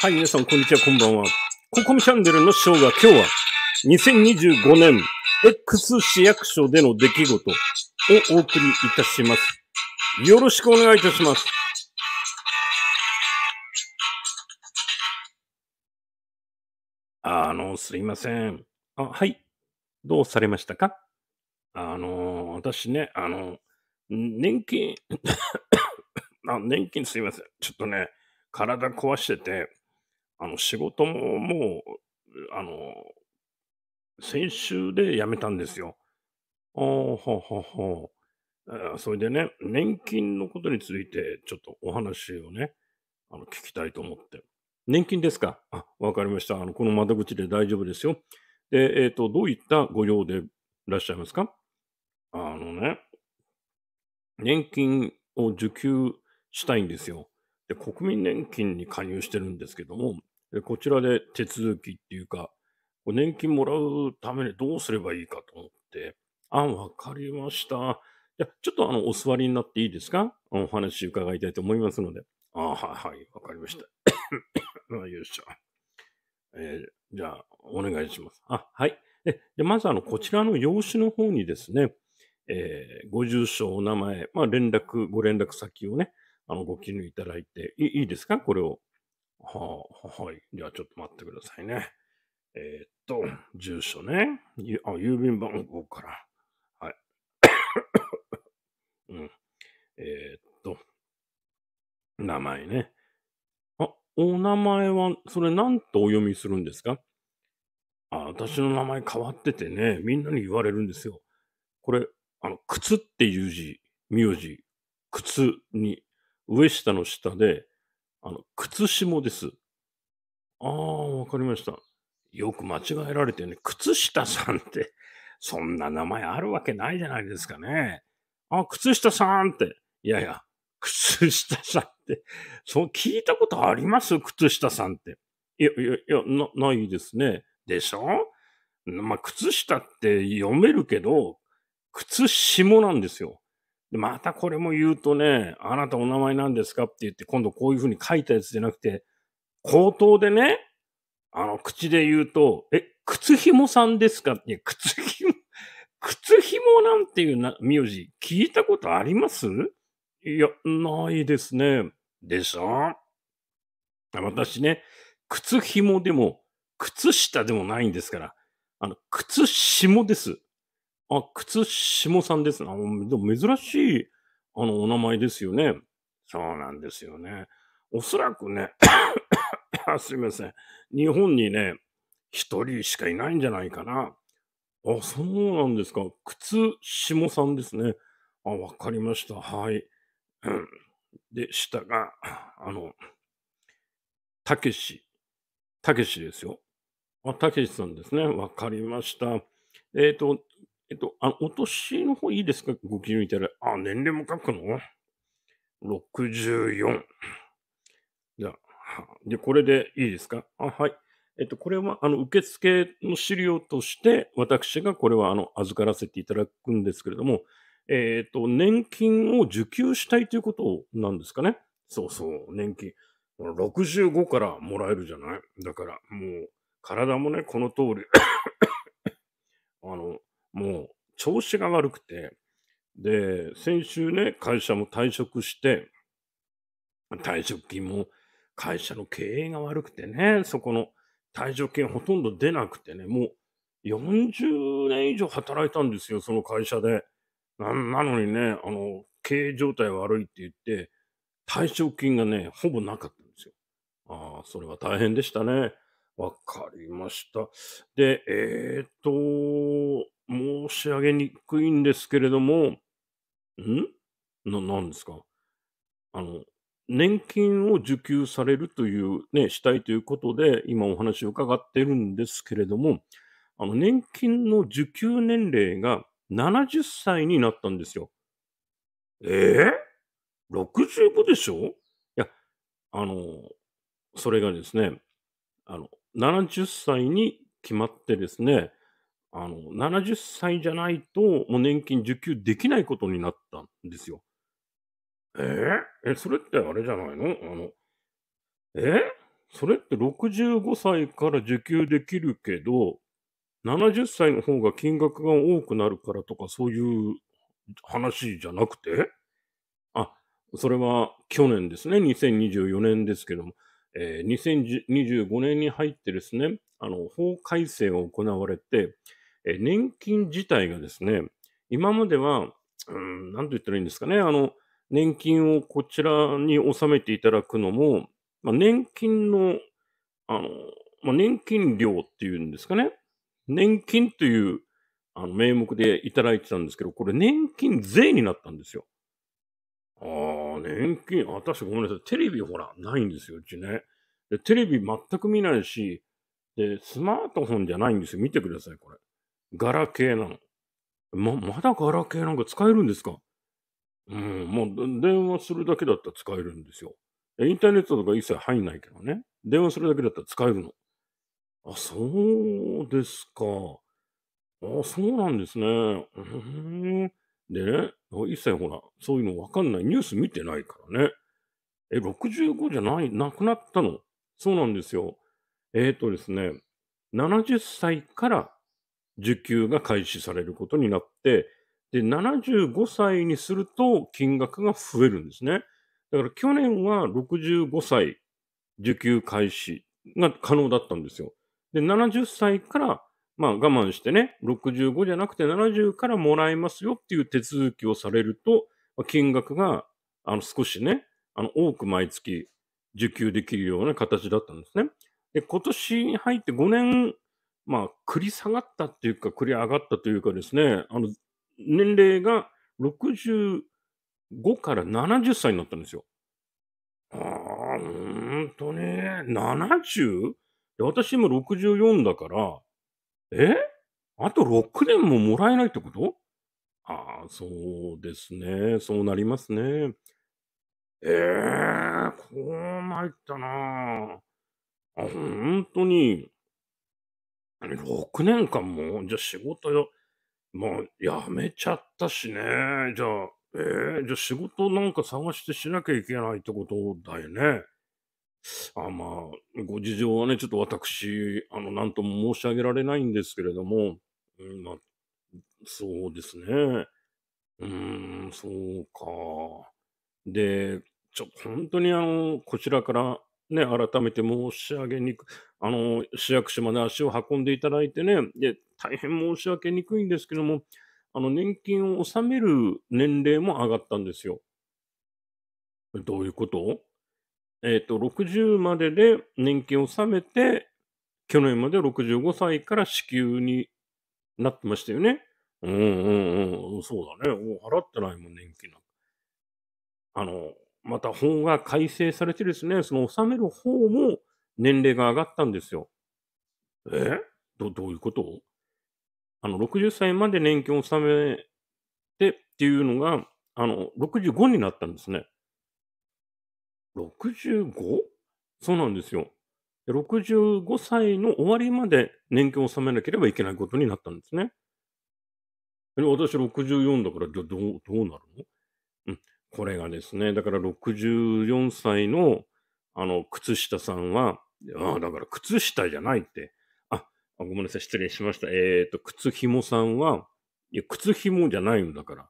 はい、皆さん、こんにちは、こんばんは。ココみチャンネルのショーが今日は2025年 X 市役所での出来事をお送りいたします。よろしくお願いいたします。あの、すいません。あ、はい。どうされましたかあの、私ね、あの、年金 あ、年金すいません。ちょっとね、体壊してて、あの、仕事ももう、あの、先週で辞めたんですよ。ああ、ほうほうほう。それでね、年金のことについて、ちょっとお話をね、あの、聞きたいと思って。年金ですかあ、わかりました。あの、この窓口で大丈夫ですよ。で、えっ、と、どういったご用でいらっしゃいますかあのね、年金を受給したいんですよ。で、国民年金に加入してるんですけども、でこちらで手続きっていうか、年金もらうためにどうすればいいかと思って、あ、わかりました。いや、ちょっとあの、お座りになっていいですかお話伺いたいと思いますので。あ、はい、はい、わかりました。よいしょ。えー、じゃあ、お願いします。あ、はい。で、でまず、あの、こちらの用紙の方にですね、えー、ご住所、お名前、まあ、連絡、ご連絡先をね、あの、ご記入いただいて、いいいですかこれをはあ、はい。じゃあちょっと待ってくださいね。えー、っと、住所ね。あ、郵便番号から。はい。うん。えー、っと、名前ね。あ、お名前は、それ何とお読みするんですかあ、私の名前変わっててね、みんなに言われるんですよ。これ、あの、靴っていう字、名字、靴に、上下の下で、あの、靴下です。ああ、わかりました。よく間違えられてね、靴下さんって、そんな名前あるわけないじゃないですかね。あ、靴下さんって。いやいや、靴下さんって、そう聞いたことあります靴下さんって。いや、いや、いや、な、ないですね。でしょまあ、靴下って読めるけど、靴下なんですよ。で、またこれも言うとね、あなたお名前なんですかって言って、今度こういうふうに書いたやつじゃなくて、口頭でね、あの、口で言うと、え、靴紐さんですかって、靴紐、靴紐なんていう名字、聞いたことありますいや、ないですね。でしょ私ね、靴紐でも、靴下でもないんですから、あの、靴下です。あ、靴下さんですな。でも珍しい、あの、お名前ですよね。そうなんですよね。おそらくね すいません。日本にね、一人しかいないんじゃないかな。あ、そうなんですか。靴下さんですね。あ、わかりました。はい。うん、で、下が、あの、たけし。たけしですよ。あ、たけしさんですね。わかりました。えっ、ー、と、えっと、あの、お年の方いいですかご記入いたら。あ、年齢も書くの ?64。じゃあ、で、これでいいですかあ、はい。えっと、これは、あの、受付の資料として、私がこれは、あの、預からせていただくんですけれども、えっ、と、年金を受給したいということなんですかね。そうそう、年金。65からもらえるじゃないだから、もう、体もね、この通り あの、もう調子が悪くて、で、先週ね、会社も退職して、退職金も会社の経営が悪くてね、そこの退職金ほとんど出なくてね、もう40年以上働いたんですよ、その会社で。ななのにね、あの、経営状態悪いって言って、退職金がね、ほぼなかったんですよ。ああ、それは大変でしたね。わかりました。で、えー、っと、申し上げにくいんですけれども、んな、なんですかあの、年金を受給されるという、ね、したいということで、今お話を伺っているんですけれども、あの、年金の受給年齢が70歳になったんですよ。ええー、?65 でしょいや、あの、それがですね、あの、70歳に決まってですね、あの、70歳じゃないと、もう年金受給できないことになったんですよ。えー、え、それってあれじゃないのあの、えそれって65歳から受給できるけど、70歳の方が金額が多くなるからとか、そういう話じゃなくてあ、それは去年ですね、2024年ですけども、えー、2025年に入ってですね、あの、法改正を行われて、え年金自体がですね、今までは、うん、なんと言ったらいいんですかね、あの、年金をこちらに納めていただくのも、まあ、年金の、あの、まあ、年金料っていうんですかね。年金というあの名目でいただいてたんですけど、これ年金税になったんですよ。ああ、年金、私ごめんなさい。テレビほら、ないんですよ、うちね。でテレビ全く見ないし、で、スマートフォンじゃないんですよ。見てください、これ。ガラケーなの。ま、まだガラケーなんか使えるんですかうん、もう電話するだけだったら使えるんですよ。インターネットとか一切入んないけどね。電話するだけだったら使えるの。あ、そうですか。あ、そうなんですね。でね、一切ほら、そういうのわかんない。ニュース見てないからね。え、65じゃない、なくなったの。そうなんですよ。えっ、ー、とですね、70歳から受給が開始されることになって、で、75歳にすると金額が増えるんですね。だから去年は65歳受給開始が可能だったんですよ。で、70歳から、まあ我慢してね、65じゃなくて70からもらえますよっていう手続きをされると、金額があの少しね、あの多く毎月受給できるような形だったんですね。で、今年に入って5年まあ、繰り下がったっていうか、繰り上がったというかですね、あの、年齢が65から70歳になったんですよ。ああ、ほんとね、70? 私今64だから、えあと6年ももらえないってことああ、そうですね。そうなりますね。ええー、こう参ったなあ。本当に、6年間もじゃあ仕事よ、もう辞めちゃったしね。じゃあ、えー、じゃあ仕事なんか探してしなきゃいけないってことだよね。あまあ、ご事情はね、ちょっと私、あの、なんとも申し上げられないんですけれども、うん、まあ、そうですね。うーん、そうか。で、ちょ、本当にあの、こちらからね、改めて申し上げにく、あの、市役所まで足を運んでいただいてね、で、大変申し訳にくいんですけども、あの、年金を納める年齢も上がったんですよ。どういうことえっ、ー、と、60までで年金を納めて、去年まで65歳から支給になってましたよね。うんうんうん、そうだね。もう払ってないもん、年金なんか。あの、また法が改正されてですね、その納める方も年齢が上がったんですよ。えどどういうことあの、60歳まで年金を納めてっていうのが、あの、65になったんですね。65? そうなんですよ。65歳の終わりまで年金を納めなければいけないことになったんですね。私64だからどうなるの、うん、これがですね、だから64歳の、あの、靴下さんは、ああ、だから靴下じゃないって。あ、ごめんなさい、失礼しました。えっ、ー、と、靴紐さんは、いや、靴紐じゃないんだから。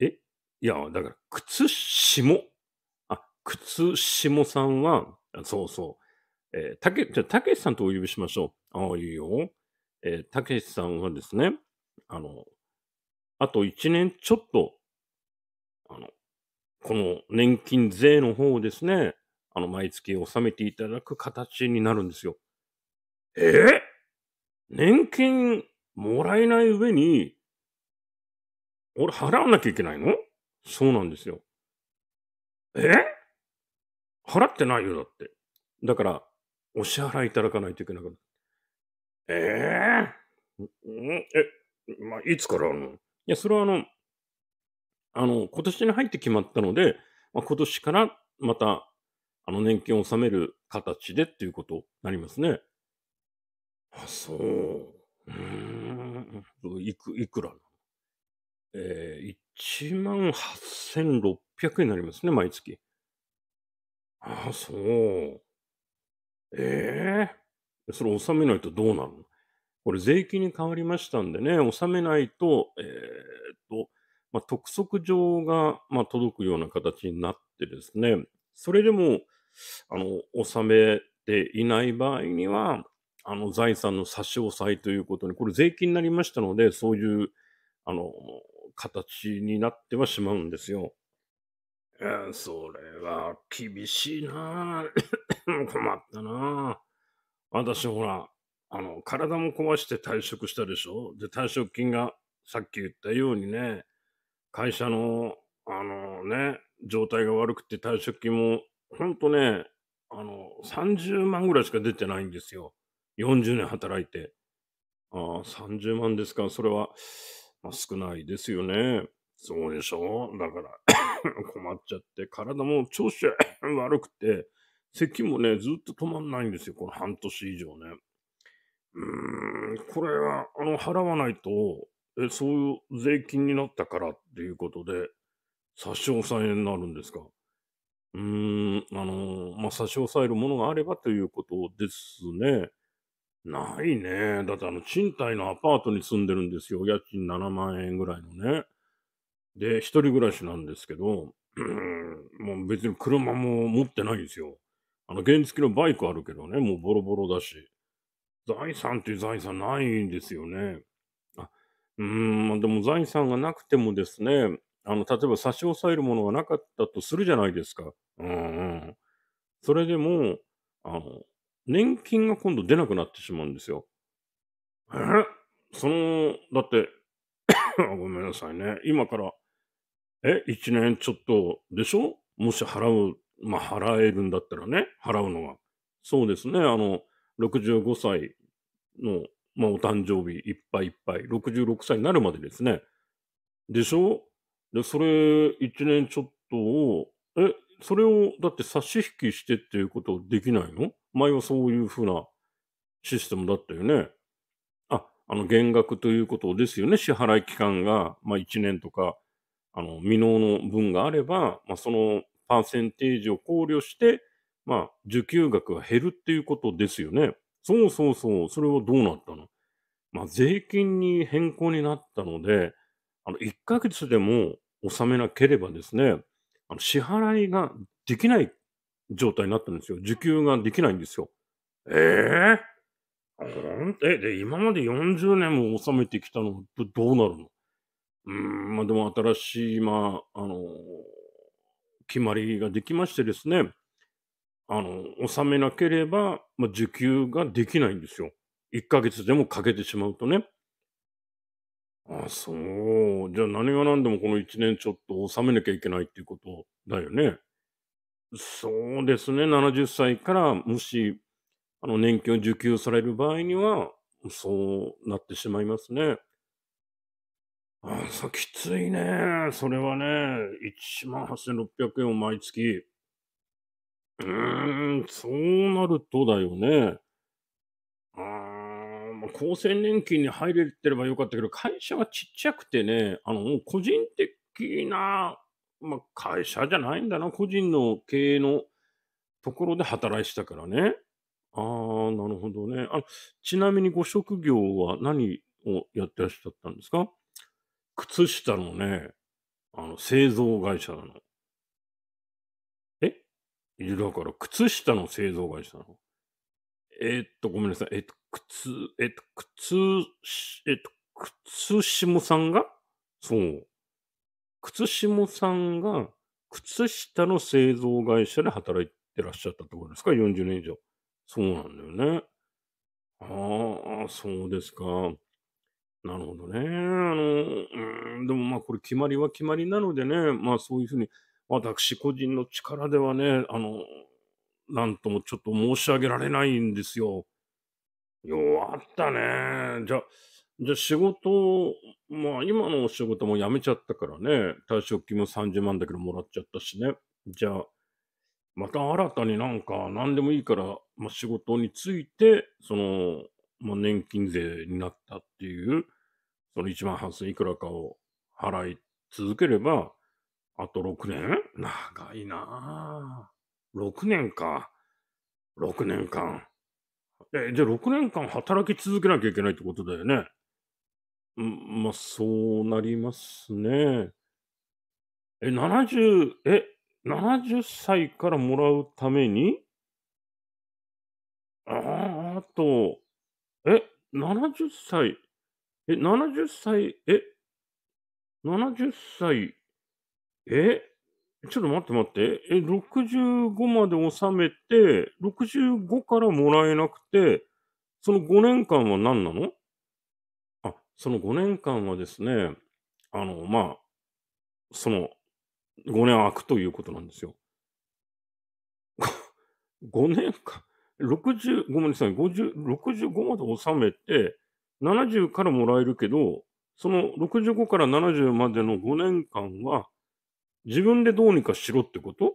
えいや、だから、靴下。あ、靴下さんは、そうそう。えー、たけ、じゃたけしさんとお呼びしましょう。ああ、いいよ。えー、たけしさんはですね、あの、あと1年ちょっと、あの、この年金税の方をですね、あの、毎月納めていただく形になるんですよ。えー、年金もらえない上に、俺払わなきゃいけないのそうなんですよ。えー、払ってないよ、だって。だから、お支払いいただかないといけなくなる。ええー、え、まあ、いつからあのいや、それはあの、あの、今年に入って決まったので、まあ、今年からまた、あの、年金を納める形でっていうことになりますね。あ、そう。うーん。いく、いくらえー、1万8600円になりますね、毎月。あ、そう。ええー、それ納めないとどうなるのこれ税金に変わりましたんでね、納めないと、えー、っと、まあ、督促状が、まあ、届くような形になってですね、それでも、あの、納めていない場合には、あの、財産の差し押さえということに、これ税金になりましたので、そういう、あの、形になってはしまうんですよ。えー、それは厳しいな 困ったな私ほら、あの、体も壊して退職したでしょで、退職金がさっき言ったようにね、会社の、あのね、状態が悪くて退職金も、ほんとね、あの、30万ぐらいしか出てないんですよ。40年働いて。ああ、30万ですか。それは、まあ、少ないですよね。そうでしょだから 困っちゃって、体も調子 悪くて、咳もね、ずっと止まんないんですよ。この半年以上ね。うーん、これは、あの、払わないと、え、そういう税金になったからっていうことで、差し押さえになるんですかうーん、あのー、まあ、差し押さえるものがあればということですね。ないね。だってあの、賃貸のアパートに住んでるんですよ。家賃7万円ぐらいのね。で、一人暮らしなんですけど、うん、もう別に車も持ってないんですよ。あの、原付のバイクあるけどね、もうボロボロだし。財産っていう財産ないんですよね。うん、でも財産がなくてもですね、あの、例えば差し押さえるものがなかったとするじゃないですか。うんうん。それでも、あの、年金が今度出なくなってしまうんですよ。えその、だって、ごめんなさいね。今から、え、一年ちょっとでしょもし払う、まあ、払えるんだったらね、払うのが。そうですね、あの、65歳のまあ、お誕生日いっぱいいっぱい、66歳になるまでですね。でしょで、それ、1年ちょっとを、え、それを、だって差し引きしてっていうことできないの前はそういうふうなシステムだったよね。あ、あの、減額ということですよね。支払い期間が、まあ、1年とか、あの、未納の分があれば、まあ、そのパーセンテージを考慮して、まあ、受給額が減るっていうことですよね。そうそうそう、それはどうなったのまあ、税金に変更になったので、あの、1ヶ月でも納めなければですね、あの支払いができない状態になったんですよ。受給ができないんですよ。ええー、え、で、今まで40年も納めてきたのど、どうなるのうん、まあでも新しい、まあ、あの決まりができましてですね、あの、収めなければ、まあ、受給ができないんですよ。1ヶ月でもかけてしまうとね。ああ、そう。じゃあ何が何でもこの1年ちょっと収めなきゃいけないっていうことだよね。そうですね。70歳からもし、あの、年金を受給される場合には、そうなってしまいますね。ああ、そう、きついね。それはね、18,600円を毎月うーん、そうなるとだよね。あーまあ、厚生年金に入れてればよかったけど、会社がちっちゃくてね、あの、個人的な、まあ、会社じゃないんだな、個人の経営のところで働いてたからね。ああ、なるほどね。あちなみにご職業は何をやってらっしゃったんですか靴下のね、あの、製造会社なの。え、だから、靴下の製造会社なの。えー、っと、ごめんなさい。えっと、靴、えっと、靴、えっと、靴下さんがそう。靴下さんが、靴下の製造会社で働いてらっしゃったってことですか ?40 年以上。そうなんだよね。ああ、そうですか。なるほどね。あの、うん、でもまあこれ決まりは決まりなのでね、まあそういうふうに私個人の力ではね、あの、なんともちょっと申し上げられないんですよ。弱ったね。じゃ、じゃあ仕事、まあ今のお仕事も辞めちゃったからね、退職金も30万だけどもらっちゃったしね。じゃあ、また新たになんか何でもいいから、まあ、仕事について、その、まあ、年金税になったっていう、その1万8000いくらかを払い続ければ、あと6年長いなぁ。6年か。6年間。え、じゃあ6年間働き続けなきゃいけないってことだよね。うん、まあ、そうなりますね。え、70、え、70歳からもらうためにああと、え、70歳、え、70歳、え、70歳えちょっと待って待って。え、65まで納めて、65からもらえなくて、その5年間は何なのあ、その5年間はですね、あの、まあ、その、5年空くということなんですよ。5 年間、60、ごめんなさい、50、65まで納めて、70からもらえるけど、その65から70までの5年間は、自分でどうにかしろってこと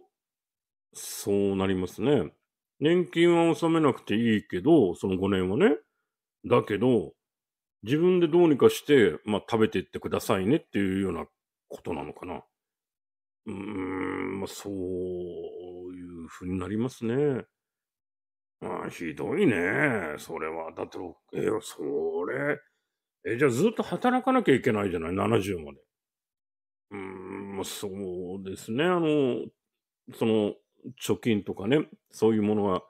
そうなりますね。年金は納めなくていいけど、その5年はね。だけど、自分でどうにかして、まあ、食べていってくださいねっていうようなことなのかな。うーん、まあ、そういうふうになりますね。あひどいね。それは。だって、えー、それ、えー、じゃあずっと働かなきゃいけないじゃない ?70 まで。うーん、そうですね。あの、その、貯金とかね、そういうものが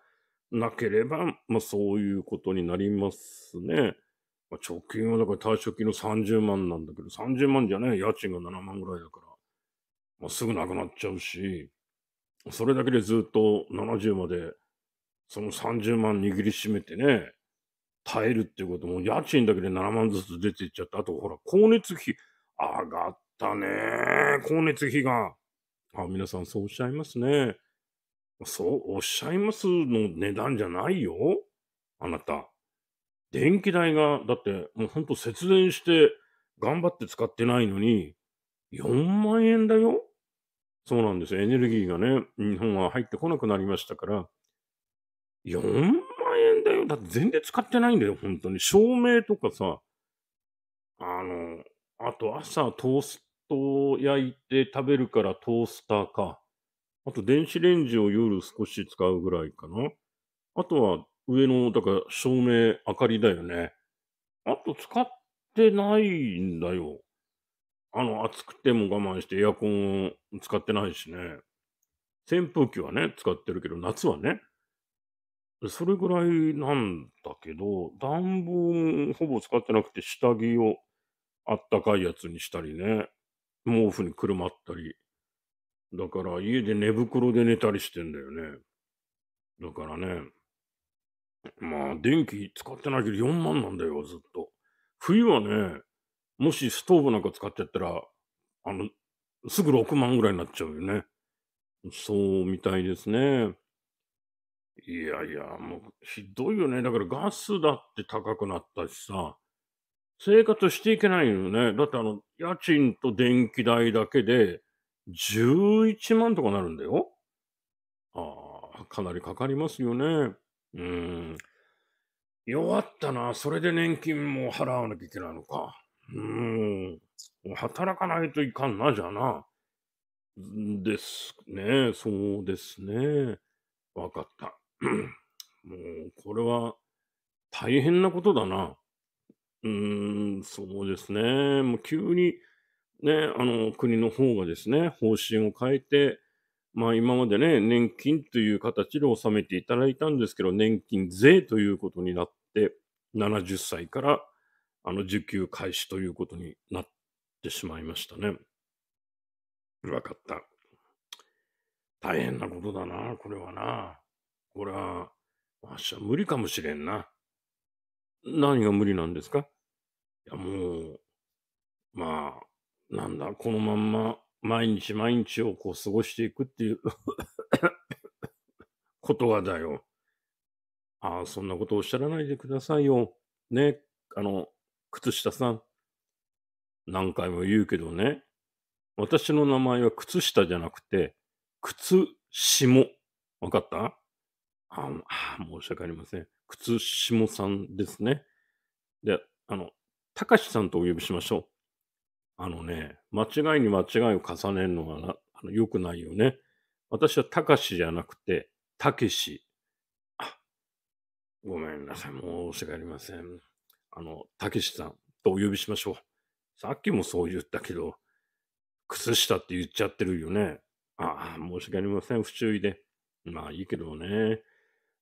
なければ、まあそういうことになりますね。まあ、貯金はだから退職金の30万なんだけど、30万じゃね、家賃が7万ぐらいだから、まあすぐなくなっちゃうし、それだけでずっと70まで、その30万握りしめてね、耐えるっていうことも、家賃だけで7万ずつ出ていっちゃった。あと、ほら、光熱費上がったね。光熱費が。あ、皆さんそうおっしゃいますね。そうおっしゃいますの値段じゃないよ。あなた。電気代が、だってもうほんと節電して頑張って使ってないのに、4万円だよ。そうなんです。よ。エネルギーがね、日本は入ってこなくなりましたから、4万円だよ。だって全然使ってないんだよ、本当に。照明とかさ、あの、あと朝トースと焼いて食べるからトースターか。あと電子レンジを夜少し使うぐらいかな。あとは上の、だから照明、明かりだよね。あと使ってないんだよ。あの、暑くても我慢してエアコンを使ってないしね。扇風機はね、使ってるけど、夏はね。それぐらいなんだけど、暖房もほぼ使ってなくて、下着をあったかいやつにしたりね。毛布にくるまったり。だから家で寝袋で寝たりしてんだよね。だからね、まあ電気使ってないけど4万なんだよ、ずっと。冬はね、もしストーブなんか使っちゃったら、あの、すぐ6万ぐらいになっちゃうよね。そうみたいですね。いやいや、もうひどいよね。だからガスだって高くなったしさ、生活していけないよね。だってあの、家賃と電気代だけで11万とかなるんだよ。ああ、かなりかかりますよね。うん。弱ったな。それで年金も払わなきゃいけないのか。うん。働かないといかんな、じゃな。ですね。そうですね。わかった。もう、これは大変なことだな。うーん、そうですね。もう急に、ね、あの、国の方がですね、方針を変えて、まあ今までね、年金という形で納めていただいたんですけど、年金税ということになって、70歳からあの受給開始ということになってしまいましたね。わかった。大変なことだな、これはな。これは、わしは無理かもしれんな。何が無理なんですかいや、もう、まあ、なんだ、このまんま毎日毎日をこう過ごしていくっていう ことだよ。ああ、そんなことおっしゃらないでくださいよ。ね、あの、靴下さん。何回も言うけどね、私の名前は靴下じゃなくて、靴下。わかったああ、申し訳ありません。靴下さんですね。で、あの、たかしさんとお呼びしましょう。あのね、間違いに間違いを重ねるのはなあの良くないよね。私はたかしじゃなくて、たけし。あ、ごめんなさい。申し訳ありません。あの、たけしさんとお呼びしましょう。さっきもそう言ったけど、靴下って言っちゃってるよね。ああ、申し訳ありません。不注意で。まあいいけどね。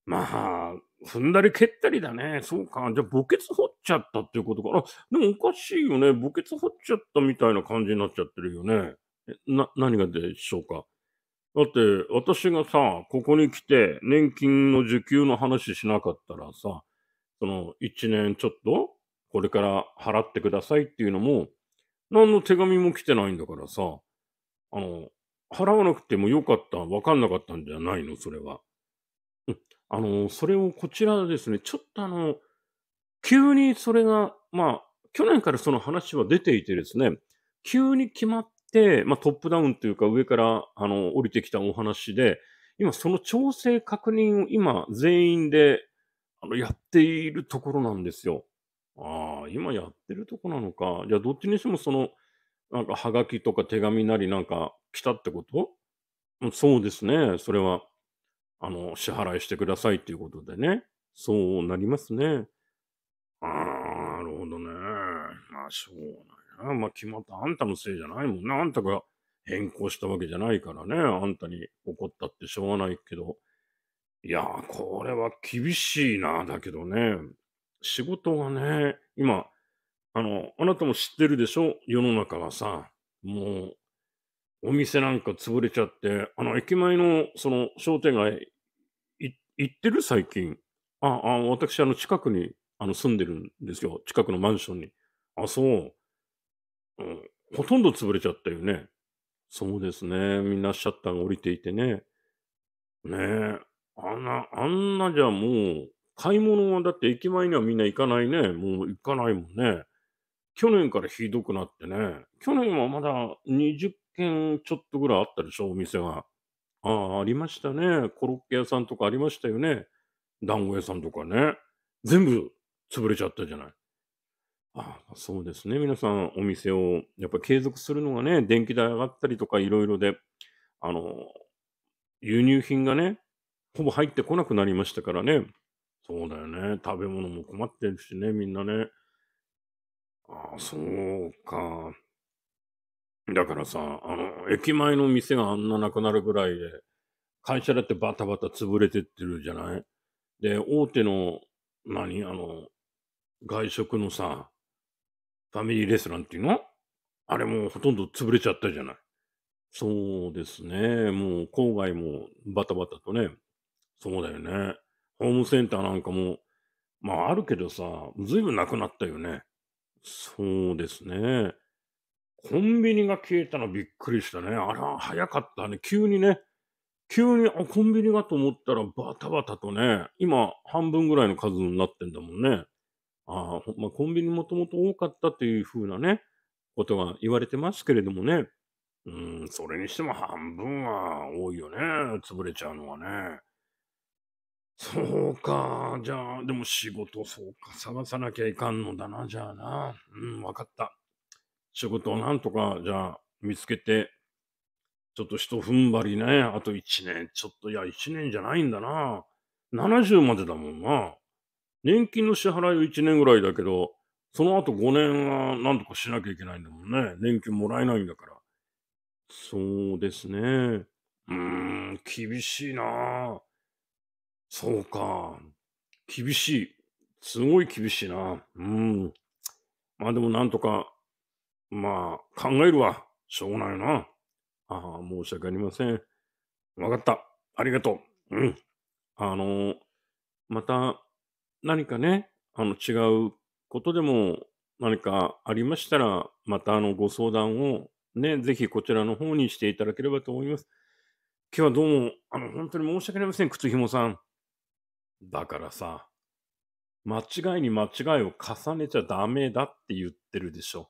まあ、踏んだり蹴ったりだね。そうか。じゃあ、墓穴掘っちゃったっていうことか。あ、でもおかしいよね。墓穴掘っちゃったみたいな感じになっちゃってるよね。な、何がでしょうか。だって、私がさ、ここに来て、年金の受給の話しなかったらさ、その、一年ちょっと、これから払ってくださいっていうのも、何の手紙も来てないんだからさ、あの、払わなくてもよかった、わかんなかったんじゃないの、それは。うん、あの、それをこちらですね、ちょっとあの、急にそれが、まあ、去年からその話は出ていてですね、急に決まって、まあ、トップダウンというか上からあの降りてきたお話で、今その調整確認を今全員であのやっているところなんですよ。ああ、今やってるとこなのか。じゃあどっちにしてもその、なんかはがきとか手紙なりなんか来たってことそうですね、それは。あの、支払いしてくださいっていうことでね。そうなりますね。ああ、なるほどね。まあ、しょうがないな。まあ、決まったあんたのせいじゃないもんな。あんたが変更したわけじゃないからね。あんたに怒ったってしょうがないけど。いやー、これは厳しいな。だけどね、仕事がね、今、あの、あなたも知ってるでしょ世の中はさ、もう、お店なんか潰れちゃって、あの、駅前の、その、商店街行ってる最近。ああ、私、あの、近くにあの住んでるんですよ。近くのマンションに。あ、そう。うん、ほとんど潰れちゃったよね。そうですね。みんなシャッターが降りていてね。ねえ。あんな、あんなじゃもう、買い物はだって駅前にはみんな行かないね。もう行かないもんね。去年からひどくなってね。去年はまだ20軒ちょっとぐらいあったでしょ、お店が。ああ、ありましたね。コロッケ屋さんとかありましたよね。団子屋さんとかね。全部潰れちゃったじゃない。ああ、そうですね。皆さん、お店を、やっぱ継続するのがね、電気代上がったりとかいろいろで、あの、輸入品がね、ほぼ入ってこなくなりましたからね。そうだよね。食べ物も困ってるしね、みんなね。ああ、そうか。だからさ、あの、駅前の店があんななくなるぐらいで、会社だってバタバタ潰れてってるじゃないで、大手の、何あの、外食のさ、ファミリーレストランっていうのあれもほとんど潰れちゃったじゃない。そうですね。もう郊外もバタバタとね。そうだよね。ホームセンターなんかも、まああるけどさ、ずいぶんなくなったよね。そうですね。コンビニが消えたのびっくりしたね。あら、早かったね。急にね。急に、あ、コンビニがと思ったらバタバタとね、今半分ぐらいの数になってんだもんね。ああ、まあ、コンビニもともと多かったっていうふうなね、ことが言われてますけれどもね。うん、それにしても半分は多いよね。潰れちゃうのはね。そうか。じゃあ、でも仕事そうか。探さなきゃいかんのだな、じゃあな。うん、わかった。仕事をなんとか、じゃあ、見つけて、ちょっと一踏ん張りね、あと一年、ちょっと、いや、一年じゃないんだな。70までだもんな。年金の支払いは一年ぐらいだけど、その後5年は何とかしなきゃいけないんだもんね。年金もらえないんだから。そうですね。うーん、厳しいなそうか。厳しい。すごい厳しいな。うん。まあでもなんとかまあ、考えるわ。しょうがないな。ああ、申し訳ありません。わかった。ありがとう。うん。あの、また、何かね、あの、違うことでも何かありましたら、またあの、ご相談をね、ぜひこちらの方にしていただければと思います。今日はどうも、あの、本当に申し訳ありません、靴ひもさん。だからさ、間違いに間違いを重ねちゃダメだって言ってるでしょ。